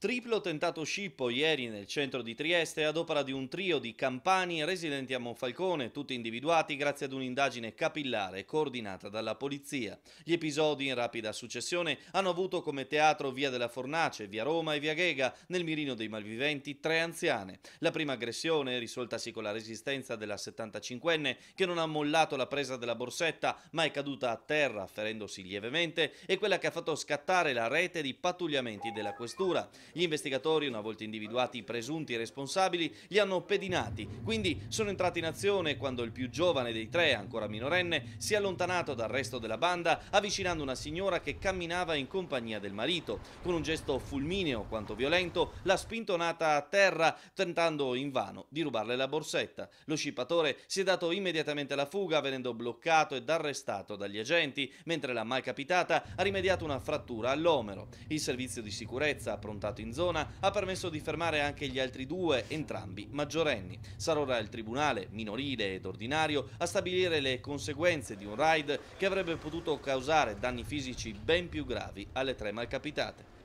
Triplo tentato scippo ieri nel centro di Trieste ad opera di un trio di campani residenti a Monfalcone, tutti individuati grazie ad un'indagine capillare coordinata dalla polizia. Gli episodi in rapida successione hanno avuto come teatro via della Fornace, via Roma e via Ghega, nel mirino dei malviventi tre anziane. La prima aggressione, risoltasi con la resistenza della 75enne che non ha mollato la presa della borsetta ma è caduta a terra ferendosi lievemente, è quella che ha fatto scattare la rete di pattugliamenti della questura. Gli investigatori, una volta individuati i presunti responsabili, li hanno pedinati, quindi sono entrati in azione quando il più giovane dei tre, ancora minorenne, si è allontanato dal resto della banda avvicinando una signora che camminava in compagnia del marito. Con un gesto fulmineo quanto violento l'ha spintonata a terra tentando invano di rubarle la borsetta. Lo scippatore si è dato immediatamente alla fuga venendo bloccato ed arrestato dagli agenti, mentre la capitata ha rimediato una frattura all'omero. Il servizio di sicurezza approntato entrato in zona ha permesso di fermare anche gli altri due, entrambi maggiorenni. Sarà ora il tribunale, minorile ed ordinario, a stabilire le conseguenze di un raid che avrebbe potuto causare danni fisici ben più gravi alle tre malcapitate.